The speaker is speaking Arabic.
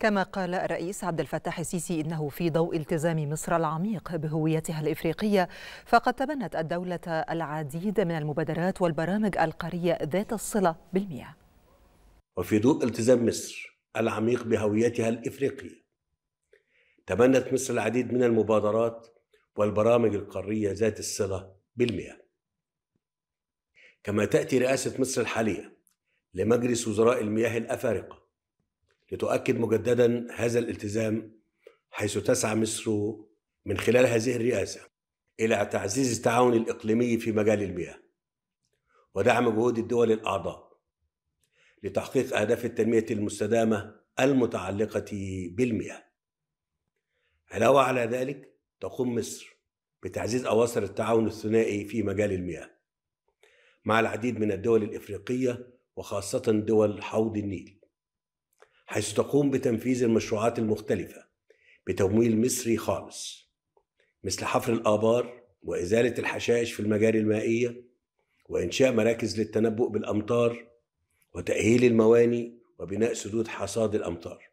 كما قال الرئيس عبد الفتاح السيسي إنه في ضوء التزام مصر العميق بهويتها الإفريقية فقد تبنت الدولة العديد من المبادرات والبرامج القارية ذات الصلة بالمياه وفي ضوء التزام مصر العميق بهويتها الإفريقية تبنت مصر العديد من المبادرات والبرامج القارية ذات الصلة بالمياه كما تأتي رئاسة مصر الحالية لمجلس وزراء المياه الأفارقة لتؤكد مجددا هذا الالتزام حيث تسعى مصر من خلال هذه الرئاسة إلى تعزيز التعاون الإقليمي في مجال المياه ودعم جهود الدول الأعضاء لتحقيق أهداف التنمية المستدامة المتعلقة بالمياه علاوة على ذلك تقوم مصر بتعزيز أواصر التعاون الثنائي في مجال المياه مع العديد من الدول الإفريقية وخاصة دول حوض النيل حيث تقوم بتنفيذ المشروعات المختلفة بتمويل مصري خالص مثل حفر الآبار وإزالة الحشائش في المجاري المائية وإنشاء مراكز للتنبؤ بالأمطار وتأهيل المواني وبناء سدود حصاد الأمطار